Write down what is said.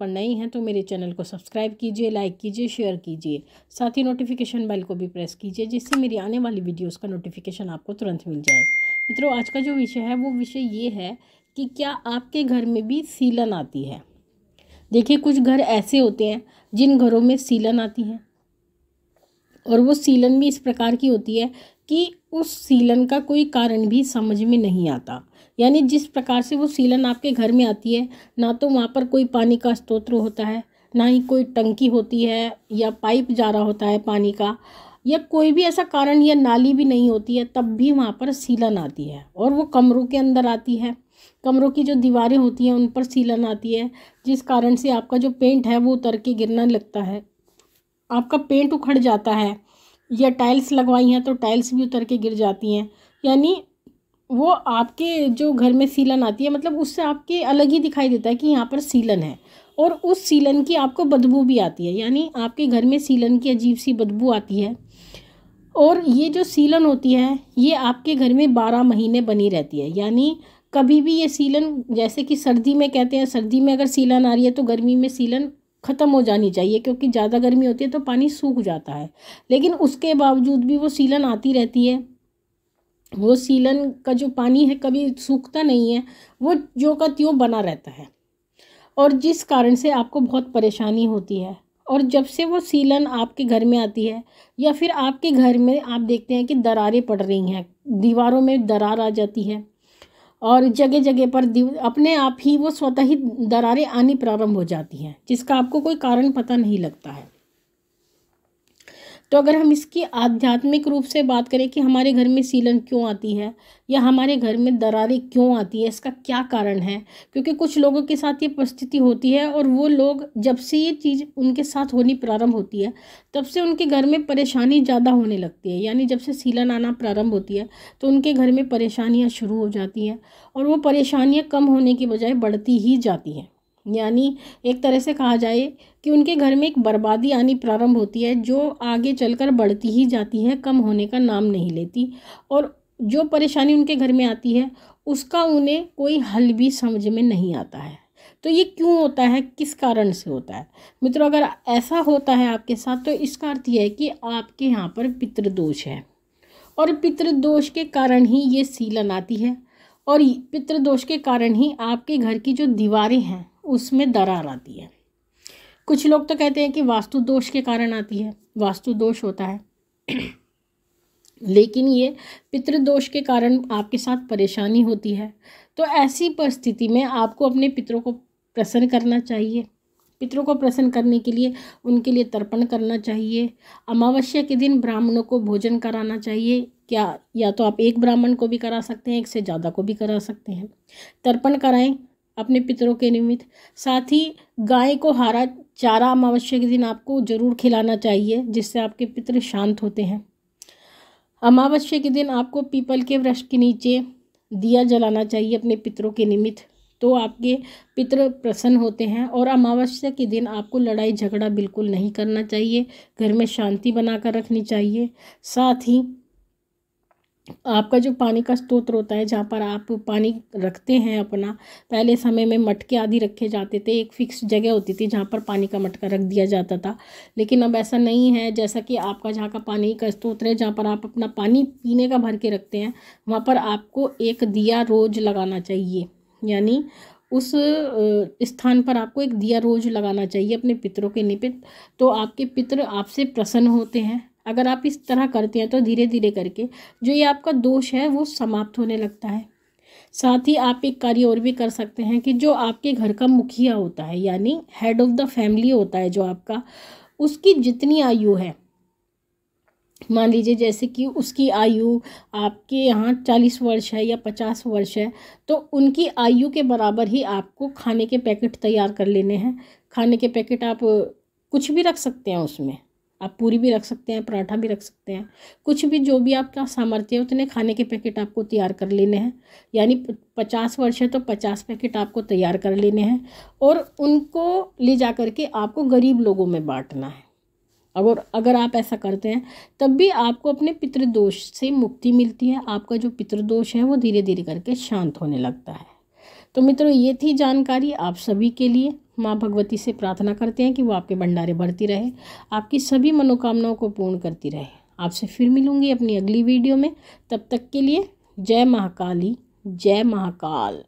पर नए हैं तो मेरे चैनल को सब्सक्राइब कीजिए लाइक कीजिए शेयर कीजिए साथ ही नोटिफिकेशन बेल को भी प्रेस कीजिए जिससे मेरी आने वाली वीडियोस का नोटिफिकेशन आपको तुरंत मिल जाए मित्रों आज का जो विषय है वो विषय ये है कि क्या आपके घर में भी सीलन आती है देखिए कुछ घर ऐसे होते हैं जिन घरों में सीलन आती है और वो सीलन भी इस प्रकार की होती है कि उस सीलन का कोई कारण भी समझ में नहीं आता यानी जिस प्रकार से वो सीलन आपके घर में आती है ना तो वहाँ पर कोई पानी का स्त्रोत्र होता है ना ही कोई टंकी होती है या पाइप जा रहा होता है पानी का या कोई भी ऐसा कारण या नाली भी नहीं होती है तब भी वहाँ पर सीलन आती है और वो कमरों के अंदर आती है कमरों की जो दीवारें होती हैं उन पर सीलन आती है जिस कारण से आपका जो पेंट है वो उतर के गिरना लगता है आपका पेंट उखड़ जाता है या टाइल्स लगवाई हैं तो टाइल्स भी उतर के गिर जाती हैं यानी वो आपके जो घर में सीलन आती है मतलब उससे आपके अलग ही दिखाई देता है कि यहाँ पर सीलन है और उस सीलन की आपको बदबू भी आती है यानी आपके घर में सीलन की अजीब सी बदबू आती है और ये जो सीलन होती है ये आपके घर में बारह महीने बनी रहती है यानी कभी भी ये सीलन जैसे कि सर्दी में कहते हैं सर्दी में अगर सीलन आ रही है तो गर्मी में सीलन ख़त्म हो जानी चाहिए क्योंकि ज़्यादा गर्मी होती है तो पानी सूख जाता है लेकिन उसके बावजूद भी वो सीलन आती रहती है वो सीलन का जो पानी है कभी सूखता नहीं है वो जो का त्यों बना रहता है और जिस कारण से आपको बहुत परेशानी होती है और जब से वो सीलन आपके घर में आती है या फिर आपके घर में आप देखते हैं कि दरारें पड़ रही हैं दीवारों में दरार आ जाती है और जगह जगह पर अपने आप ही वो स्वतः ही दरारें आनी प्रारंभ हो जाती हैं जिसका आपको कोई कारण पता नहीं लगता है तो अगर हम इसकी आध्यात्मिक रूप से बात करें कि हमारे घर में सीलन क्यों आती है या हमारे घर में दरारें क्यों आती है इसका क्या कारण है क्योंकि कुछ लोगों के साथ ये परिस्थिति होती है और वो लोग जब से ये चीज़ उनके साथ होनी प्रारंभ होती है तब से उनके घर में परेशानी ज़्यादा होने लगती है यानी जब से सीलन आना प्रारंभ होती है तो उनके घर में परेशानियाँ शुरू हो जाती हैं और वो परेशानियाँ कम होने के बजाय बढ़ती ही जाती हैं यानी एक तरह से कहा जाए कि उनके घर में एक बर्बादी आनी प्रारंभ होती है जो आगे चलकर बढ़ती ही जाती है कम होने का नाम नहीं लेती और जो परेशानी उनके घर में आती है उसका उन्हें कोई हल भी समझ में नहीं आता है तो ये क्यों होता है किस कारण से होता है मित्रों अगर ऐसा होता है आपके साथ तो इसका अर्थ यह है कि आपके यहाँ पर पितृदोष है और पितृदोष के कारण ही ये सीलन आती है और पितृदोष के कारण ही आपके घर की जो दीवारें हैं उसमें दरार आती है कुछ लोग तो कहते हैं कि वास्तु दोष के कारण आती है वास्तु दोष होता है लेकिन ये पितृदोष के कारण आपके साथ परेशानी होती है तो ऐसी परिस्थिति में आपको अपने पितरों को प्रसन्न करना चाहिए पितरों को प्रसन्न करने के लिए उनके लिए तर्पण करना चाहिए अमावस्या के दिन ब्राह्मणों को भोजन कराना चाहिए क्या या तो आप एक ब्राह्मण को भी करा सकते हैं एक से ज़्यादा को भी करा सकते हैं तर्पण कराएं अपने पितरों के निमित्त साथ ही गाय को हरा चारा अमावस्या के दिन आपको जरूर खिलाना चाहिए जिससे आपके पितर शांत होते हैं अमावस्या के दिन आपको पीपल के वृक्ष के नीचे दिया जलाना चाहिए अपने पितरों के निमित्त तो आपके पितर प्रसन्न होते हैं और अमावस्या के दिन आपको लड़ाई झगड़ा बिल्कुल नहीं करना चाहिए घर में शांति बनाकर रखनी चाहिए साथ ही आपका जो पानी का स्त्रोत्र होता है जहाँ पर आप पानी रखते हैं अपना पहले समय में मटके आदि रखे जाते थे एक फिक्स जगह होती थी जहाँ पर पानी का मटका रख दिया जाता था लेकिन अब ऐसा नहीं है जैसा कि आपका जहाँ का पानी का स्त्रोत्र है जहाँ पर आप अपना पानी पीने का भर के रखते हैं वहाँ पर आपको एक दिया रोज़ लगाना चाहिए यानी उस स्थान पर आपको एक दिया रोज़ लगाना चाहिए अपने पितरों के निमित्त तो आपके पितर आपसे प्रसन्न होते हैं अगर आप इस तरह करते हैं तो धीरे धीरे करके जो ये आपका दोष है वो समाप्त होने लगता है साथ ही आप एक कार्य और भी कर सकते हैं कि जो आपके घर का मुखिया होता है यानी हेड ऑफ द फैमिली होता है जो आपका उसकी जितनी आयु है मान लीजिए जैसे कि उसकी आयु आपके यहाँ चालीस वर्ष है या पचास वर्ष है तो उनकी आयु के बराबर ही आपको खाने के पैकेट तैयार कर लेने हैं खाने के पैकेट आप कुछ भी रख सकते हैं उसमें आप पूरी भी रख सकते हैं पराठा भी रख सकते हैं कुछ भी जो भी आपका सामर्थ्य है उतने खाने के पैकेट आपको तैयार कर लेने हैं यानी पचास वर्ष है तो पचास पैकेट आपको तैयार कर लेने हैं और उनको ले जा कर के आपको गरीब लोगों में बांटना है और अगर आप ऐसा करते हैं तब भी आपको अपने पितृदोष से मुक्ति मिलती है आपका जो पितृदोष है वो धीरे धीरे करके शांत होने लगता है तो मित्रों ये थी जानकारी आप सभी के लिए माँ भगवती से प्रार्थना करते हैं कि वो आपके भंडारे भरती रहे आपकी सभी मनोकामनाओं को पूर्ण करती रहे आपसे फिर मिलूँगी अपनी अगली वीडियो में तब तक के लिए जय महाकाली जय महाकाल